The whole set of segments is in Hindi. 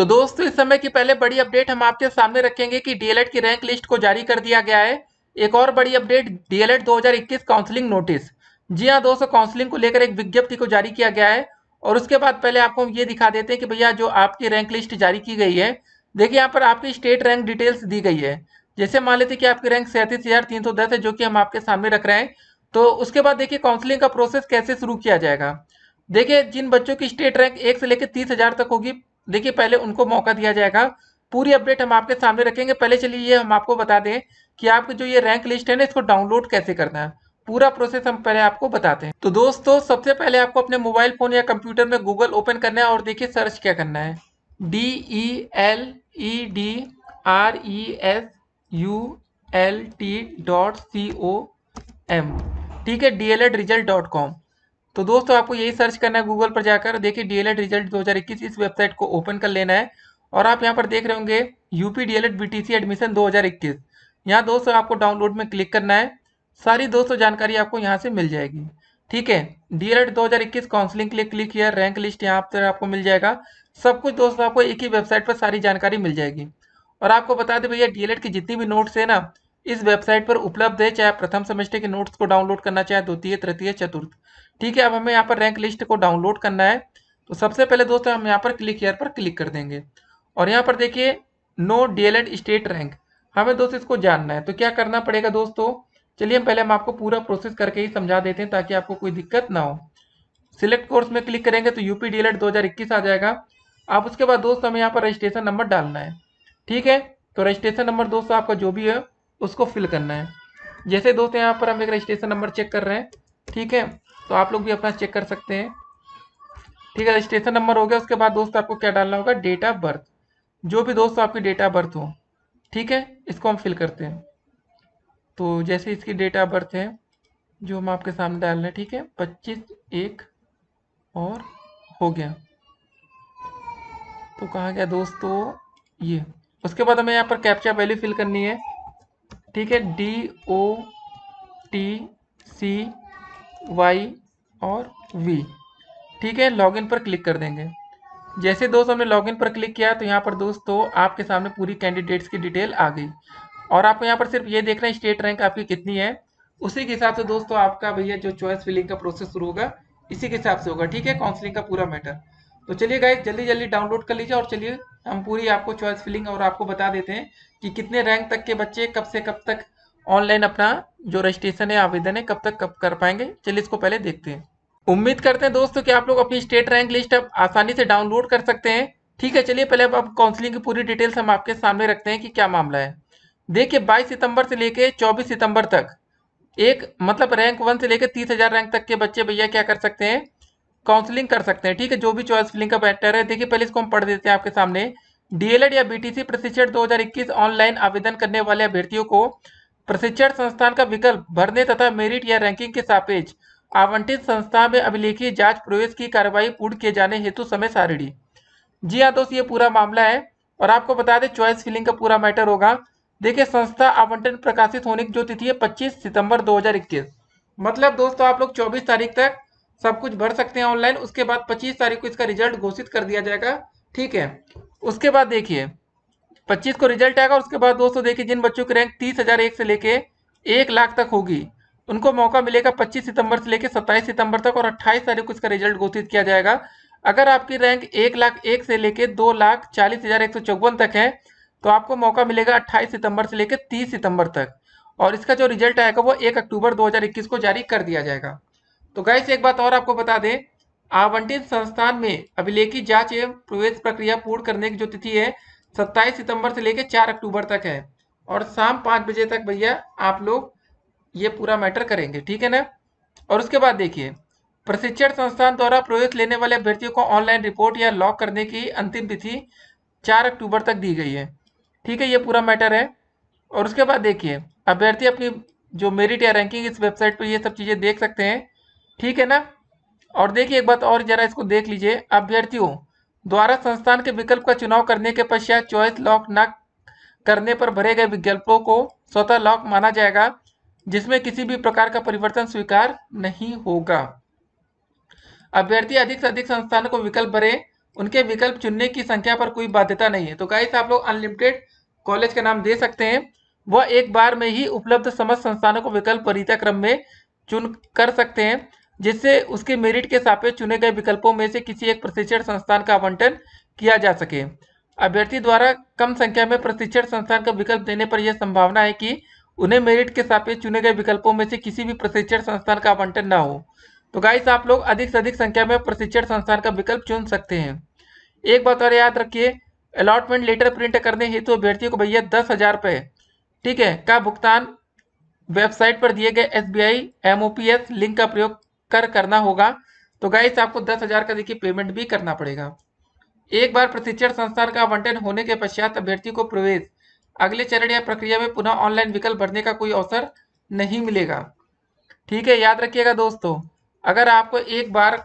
तो दोस्तों इस समय की पहले बड़ी अपडेट हम आपके सामने रखेंगे कि डीएलएड की रैंक लिस्ट को जारी कर दिया गया है एक और बड़ी अपडेट डीएलएड 2021 काउंसलिंग नोटिस जी हाँ दोस्तों काउंसलिंग को लेकर एक विज्ञप्ति को जारी किया गया है और उसके बाद पहले आपको हम ये दिखा देते हैं कि भैया जो आपकी रैंक लिस्ट जारी की गई है देखिए यहाँ पर आपकी स्टेट रैंक डिटेल्स दी गई है जैसे मान लेते कि आपकी रैंक सैंतीस है जो कि हम आपके सामने रख रहे हैं तो उसके बाद देखिए काउंसलिंग का प्रोसेस कैसे शुरू किया जाएगा देखिए जिन बच्चों की स्टेट रैंक एक से लेकर तीस हजार तक होगी देखिए पहले उनको मौका दिया जाएगा पूरी अपडेट हम आपके सामने रखेंगे पहले चलिए ये हम आपको बता दें कि आपकी जो ये रैंक लिस्ट है ना इसको डाउनलोड कैसे करना है पूरा प्रोसेस हम पहले आपको बताते हैं तो दोस्तों सबसे पहले आपको अपने मोबाइल फोन या कंप्यूटर में गूगल ओपन करना है और देखिए सर्च क्या करना है D E L E D R E S U L T dot C O M ठीक है D L Ed result dot com तो दोस्तों आपको यही सर्च करना है गूगल पर जाकर देखिए डीएलएड रिजल्ट 2021 इस वेबसाइट को ओपन कर लेना है और आप यहाँ पर देख रहे होंगे यूपी डीएलएड बीटीसी एडमिशन 2021 यहाँ दोस्तों आपको डाउनलोड में क्लिक करना है सारी दोस्तों जानकारी आपको यहाँ से मिल जाएगी ठीक है डीएलएड दो काउंसलिंग के लिए क्लिक किया रैंक लिस्ट यहाँ पर आपको मिल जाएगा सब कुछ दोस्तों आपको एक ही वेबसाइट पर सारी जानकारी मिल जाएगी और आपको बता दें भैया डीएलएड की जितनी भी नोट्स है ना इस वेबसाइट पर उपलब्ध है चाहे प्रथम सेमेस्टर के नोट्स को डाउनलोड करना चाहे द्वितीय तृतीय चतुर्थ ठीक है अब हमें यहाँ पर रैंक लिस्ट को डाउनलोड करना है तो सबसे पहले दोस्तों हम यहाँ पर क्लिक हेयर पर क्लिक कर देंगे और यहाँ पर देखिए नो डी स्टेट रैंक हमें दोस्तों इसको जानना है तो क्या करना पड़ेगा दोस्तों चलिए हम पहले हम आपको पूरा प्रोसेस करके ही समझा देते हैं ताकि आपको कोई दिक्कत ना हो सिलेक्ट कोर्स में क्लिक करेंगे तो यूपी डी एल आ जाएगा आप उसके बाद दोस्तों हमें यहाँ पर रजिस्ट्रेशन नंबर डालना है ठीक है तो रजिस्ट्रेशन नंबर दोस्तों आपका जो भी है उसको फिल करना है जैसे दोस्तों यहाँ पर हम एक रजिस्ट्रेशन नंबर चेक कर रहे हैं ठीक है तो आप लोग भी अपना चेक कर सकते हैं ठीक है रजिस्ट्रेशन नंबर हो गया उसके बाद दोस्त आपको क्या डालना होगा डेट ऑफ बर्थ जो भी दोस्त आपकी डेट ऑफ बर्थ हो ठीक है इसको हम फिल करते हैं तो जैसे इसकी डेट ऑफ बर्थ है जो हम आपके सामने डाल रहे हैं ठीक है पच्चीस एक और हो गया तो कहा गया दोस्तों ये उसके बाद हमें यहाँ पर कैप्चा वैल्यू फिल करनी है ठीक है D O T C Y और वी ठीक है लॉगिन पर क्लिक कर देंगे जैसे दोस्तों हमने लॉगिन पर क्लिक किया तो यहाँ पर दोस्तों तो आपके सामने पूरी कैंडिडेट्स की डिटेल आ गई और आपको यहाँ पर सिर्फ ये देखना है स्टेट रैंक आपकी कितनी है उसी के हिसाब से दोस्तों आपका भैया जो चॉइस फिलिंग का प्रोसेस शुरू होगा इसी के हिसाब से होगा ठीक है काउंसलिंग का पूरा मैटर तो चलिए गाइज जल्दी जल्दी डाउनलोड कर लीजिए और चलिए हम पूरी आपको चॉइस फिलिंग और आपको बता देते हैं कि कितने रैंक तक के बच्चे कब से कब तक ऑनलाइन अपना जो रजिस्ट्रेशन है आवेदन है कब तक कब कर पाएंगे चलिए इसको पहले देखते हैं उम्मीद करते हैं दोस्तों कि आप लोग अपनी स्टेट रैंक लिस्ट अब आसानी से डाउनलोड कर सकते हैं ठीक है चलिए पहले अब आप काउंसलिंग की पूरी डिटेल्स हम आपके सामने रखते हैं कि क्या मामला है देखिए 22 सितंबर से लेकर 24 सितंबर तक एक मतलब रैंक वन से लेकर तीस रैंक तक के बच्चे भैया क्या कर सकते हैं काउंसलिंग कर सकते हैं ठीक है जो भी चॉइस फिलिंग का बैटर है देखिए पहले इसको हम पढ़ देते हैं आपके सामने डीएलएड या बीटीसी प्रशिक्षण 2021 ऑनलाइन आवेदन करने वाले अभ्यर्थियों को प्रशिक्षण संस्थान का विकल्प भरने तथा मेरिट या रैंकिंग के सापेक्ष आवंटित संस्था में अभिलेखीय जांच प्रवेश की कार्यवाही पूर्ण किए जाने हेतु समय सारिणी जी हाँ दोस्त ये पूरा मामला है और आपको बता दें चॉइस फिलिंग का पूरा मैटर होगा देखिए संस्था आवंटन प्रकाशित होने की जो तिथि है पच्चीस सितंबर दो मतलब दोस्तों आप लोग चौबीस तारीख तक सब कुछ भर सकते हैं ऑनलाइन उसके बाद पच्चीस तारीख को इसका रिजल्ट घोषित कर दिया जाएगा ठीक है उसके बाद देखिए पच्चीस को रिजल्ट आएगा उसके बाद दोस्तों देखिए जिन बच्चों की रैंक तीस हजार एक से लेके एक लाख तक होगी उनको मौका मिलेगा पच्चीस सितंबर से लेकर सत्ताईस सितंबर तक और अट्ठाईस तारीख को इसका रिजल्ट घोषित किया जाएगा अगर आपकी रैंक एक लाख एक से लेकर दो लाख चालीस हजार एक सौ चौवन तक है तो आपको मौका मिलेगा अट्ठाईस सितंबर से लेकर तीस सितंबर तक और इसका जो रिजल्ट आएगा वो एक अक्टूबर इक्कीस को जारी कर दिया जाएगा तो गैस एक बात और आपको बता दें आवंटित संस्थान में अभिलेखी जांच एवं प्रवेश प्रक्रिया पूर्ण करने की जो तिथि है सत्ताईस सितंबर से लेकर चार अक्टूबर तक है और शाम पाँच बजे तक भैया आप लोग ये पूरा मैटर करेंगे ठीक है ना और उसके बाद देखिए प्रशिक्षण संस्थान द्वारा प्रवेश लेने वाले अभ्यर्थियों को ऑनलाइन रिपोर्ट या लॉक करने की अंतिम तिथि चार अक्टूबर तक दी गई है ठीक है ये पूरा मैटर है और उसके बाद देखिए अभ्यर्थी अपनी जो मेरिट या रैंकिंग इस वेबसाइट पर ये सब चीज़ें देख सकते हैं ठीक है ना और देखिए एक बात और जरा इसको देख लीजिए अभ्यर्थियों द्वारा संस्थान के विकल्प का चुनाव करने के पश्चात चॉइस लॉक न करने पर भरे गए विकल्पों को स्वतः लॉक माना जाएगा जिसमें किसी भी प्रकार का परिवर्तन स्वीकार नहीं होगा अभ्यर्थी अधिक से अधिक संस्थानों को विकल्प भरे उनके विकल्प चुनने की संख्या पर कोई बाध्यता नहीं है तो गाइस आप लोग अनलिमिटेड कॉलेज का नाम दे सकते हैं वह एक बार में ही उपलब्ध समस्त संस्थानों को विकल्प वरीता क्रम में चुन कर सकते हैं जिससे उसके मेरिट के सापेक्ष चुने गए विकल्पों में से किसी एक प्रशिक्षण संस्थान का आवंटन किया जा सके अभ्यर्थी द्वारा कम संख्या में प्रशिक्षण संस्थान का विकल्प देने पर यह संभावना है कि उन्हें मेरिट के सापेक्ष चुने गए विकल्पों में से किसी भी प्रशिक्षण संस्थान का आवंटन ना हो तो गाइस आप लोग अधिक से अधिक संख्या में प्रशिक्षण संस्थान का विकल्प चुन सकते हैं एक बात और याद रखिए अलॉटमेंट लेटर प्रिंट करने हेतु तो अभ्यर्थियों को भैया दस हजार रुपये ठीक है का भुगतान वेबसाइट पर दिए गए S B I M O P S link का प्रयोग कर करना होगा तो गाइस आपको दस हजार का देखिए पेमेंट भी करना पड़ेगा एक बार प्रशिक्षण संस्थान का आवंटन होने के पश्चात अभ्यर्थी को प्रवेश अगले चरण या प्रक्रिया में पुनः ऑनलाइन विकल्प भरने का कोई अवसर नहीं मिलेगा ठीक है याद रखिएगा दोस्तों अगर आपको एक बार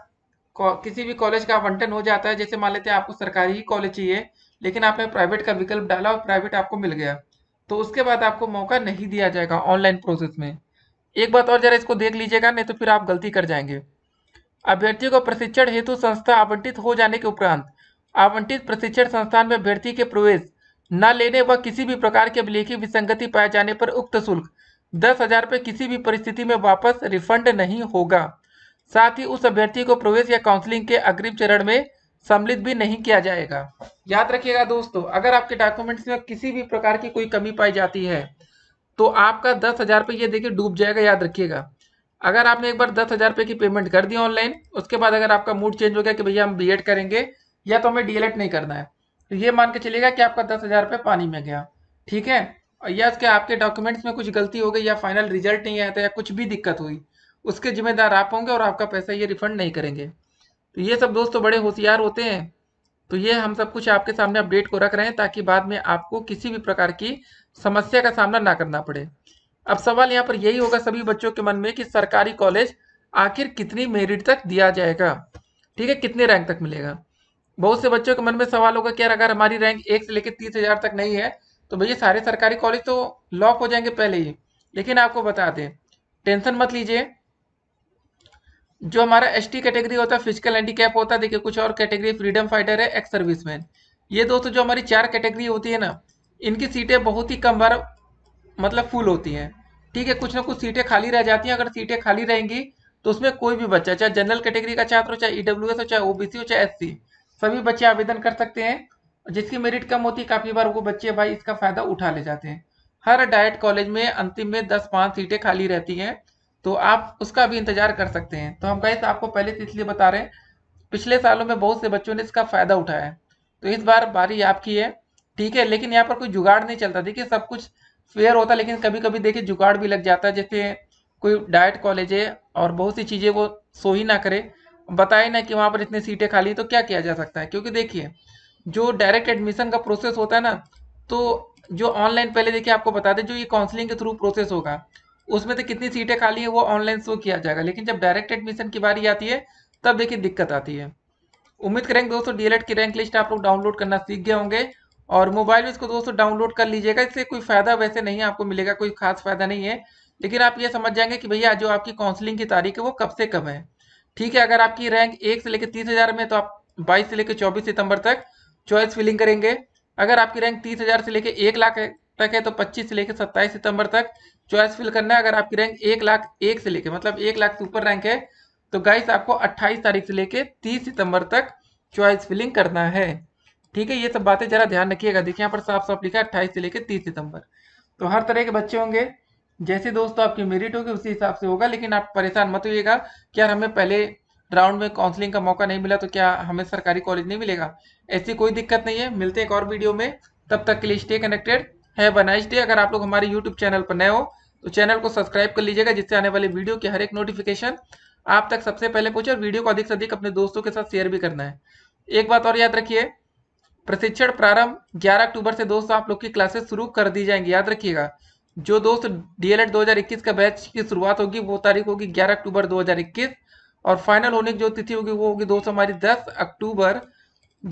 किसी भी कॉलेज का आवंटन हो जाता है जैसे मान लेते हैं आपको सरकारी ही कॉलेज चाहिए लेकिन आपने प्राइवेट का विकल्प डाला और प्राइवेट आपको मिल गया तो उसके बाद आपको मौका नहीं दिया जाएगा ऑनलाइन प्रोसेस में एक बात और जरा इसको देख लीजिएगा नहीं तो फिर आप गलती कर जाएंगे अभ्यर्थियों को प्रशिक्षण हेतु संस्था आवंटित हो जाने के उपरांत आवंटित प्रशिक्षण संस्थान में अभ्यर्थी के प्रवेश न लेने व किसी भी प्रकार के अभिलेखी विसंगति पाए जाने पर उक्त शुल्क दस हजार रुपये किसी भी परिस्थिति में वापस रिफंड नहीं होगा साथ ही उस अभ्यर्थी को प्रवेश या काउंसलिंग के अग्रिम चरण में सम्मिलित भी नहीं किया जाएगा याद रखिएगा दोस्तों अगर आपके डॉक्यूमेंट्स में किसी भी प्रकार की कोई कमी पाई जाती है तो आपका दस हज़ार रुपये ये देखिए डूब जाएगा याद रखिएगा अगर आपने एक बार दस हज़ार रुपये की पेमेंट कर दी ऑनलाइन उसके बाद अगर आपका मूड चेंज हो गया कि भैया हम बी करेंगे या तो हमें डी नहीं करना है तो ये मान के चलेगा कि आपका दस हज़ार रुपये पानी में गया ठीक है या उसके आपके डॉक्यूमेंट्स में कुछ गलती हो गई या फाइनल रिजल्ट नहीं आया था या कुछ भी दिक्कत हुई उसके जिम्मेदार आप होंगे और आपका पैसा ये रिफंड नहीं करेंगे तो ये सब दोस्तों तो बड़े होशियार होते हैं तो ये हम सब कुछ आपके सामने अपडेट को रख रहे हैं ताकि बाद में आपको किसी भी प्रकार की समस्या का सामना ना करना पड़े अब सवाल यहाँ पर यही होगा सभी बच्चों के मन में कि सरकारी कॉलेज आखिर कितनी मेरिट तक दिया जाएगा ठीक है कितने रैंक तक मिलेगा बहुत से बच्चों के मन में सवाल होगा कि यार अगर हमारी रैंक एक से लेकर तीस हजार तक नहीं है तो भैया सारे सरकारी कॉलेज तो लॉक हो जाएंगे पहले ही लेकिन आपको बता दें टेंशन मत लीजिए जो हमारा एस टी कैटेगरी होता है फिजिकल हैंडीकैप होता है देखिए कुछ और कैटेगरी फ्रीडम फाइटर है एक्स सर्विसमैन ये दोस्तों जो हमारी चार कैटेगरी होती है ना इनकी सीटें बहुत ही कम बार मतलब फुल होती हैं ठीक है कुछ ना कुछ सीटें खाली रह जाती हैं अगर सीटें खाली रहेंगी तो उसमें कोई भी बच्चा चाहे जनरल कैटेगरी का छात्र हो चाहे ईडब्ल्यू हो चाहे ओबीसी हो चाहे एससी सभी बच्चे आवेदन कर सकते हैं जिसकी मेरिट कम होती है काफ़ी बार वो बच्चे भाई इसका फ़ायदा उठा ले जाते हैं हर डायरेक्ट कॉलेज में अंतिम में दस पाँच सीटें खाली रहती हैं तो आप उसका भी इंतजार कर सकते हैं तो हम गाइस आपको पहले से इसलिए बता रहे हैं पिछले सालों में बहुत से बच्चों ने इसका फ़ायदा उठाया है तो इस बार बारी आपकी है ठीक है लेकिन यहाँ पर कोई जुगाड़ नहीं चलता देखिए सब कुछ फेयर होता है लेकिन कभी कभी देखिए जुगाड़ भी लग जाता है जैसे कोई डाइट कॉलेज है और बहुत सी चीज़ें वो सो ही ना करे बताए ना कि वहाँ पर इतनी सीटें खाली तो क्या किया जा सकता है क्योंकि देखिए जो डायरेक्ट एडमिशन का प्रोसेस होता है ना तो जो ऑनलाइन पहले देखिए आपको बता दें जो ये काउंसलिंग के थ्रू प्रोसेस होगा उसमें तो कितनी सीटें खाली है वो ऑनलाइन शो किया जाएगा लेकिन जब डायरेक्ट एडमिशन की बारी आती है तब देखिए दिक्कत आती है उम्मीद करेंगे दोस्तों डीएलएड e की रैंक लिस्ट आप लोग डाउनलोड करना सीख गए होंगे और मोबाइल में इसको दोस्तों डाउनलोड कर लीजिएगा इससे कोई फ़ायदा वैसे नहीं है आपको मिलेगा कोई खास फ़ायदा नहीं है लेकिन आप ये समझ जाएंगे कि भैया जो आपकी काउंसलिंग की तारीख है वो कब से कब है ठीक है अगर आपकी रैंक एक से लेकर तीस हज़ार में तो आप बाईस से लेकर चौबीस सितंबर तक चॉइस फिलिंग करेंगे अगर आपकी रैंक तीस हज़ार से लेकर एक लाख तक है तो पच्चीस से लेकर सत्ताईस सितंबर तक चॉइस फिल करना है अगर आपकी रैंक एक लाख एक से लेकर मतलब एक लाख से ऊपर रैंक है तो गाइस आपको अट्ठाईस तारीख से लेकर तीस सितंबर तक चॉइस फिलिंग करना है ठीक है ये सब बातें जरा ध्यान रखिएगा देखिए यहाँ पर साफ साफ लिखा है अट्ठाईस से लेकर तीस सितंबर तो हर तरह के बच्चे होंगे जैसे दोस्तों आपकी मेरिट होगी उसी हिसाब से होगा लेकिन आप परेशान मत होइएगा कि यार हमें पहले राउंड में काउंसलिंग का मौका नहीं मिला तो क्या हमें सरकारी कॉलेज नहीं मिलेगा ऐसी कोई दिक्कत नहीं है मिलते हैं एक और वीडियो में तब तक के लिए स्टे कनेक्टेड है बनाइस डे अगर आप लोग हमारे यूट्यूब चैनल पर नए हो तो चैनल को सब्सक्राइब कर लीजिएगा जिससे आने वाले वीडियो की हर एक नोटिफिकेशन आप तक सबसे पहले पहुंचे और वीडियो को अधिक से अधिक अपने दोस्तों के साथ शेयर भी करना है एक बात और याद रखिए प्रशिक्षण प्रारंभ 11 अक्टूबर से दोस्तों आप लोग की क्लासेस शुरू कर दी जाएंगी याद रखिएगा जो दोस्त डीएलएड 2021 का बैच की शुरुआत होगी वो तारीख होगी 11 अक्टूबर 2021 और फाइनल होने की जो तिथि होगी वो होगी दोस्तों हमारी 10 अक्टूबर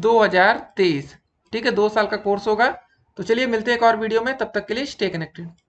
2023 ठीक है दो साल का कोर्स होगा तो चलिए मिलते हैं एक और वीडियो में तब तक के लिए स्टे कनेक्टेड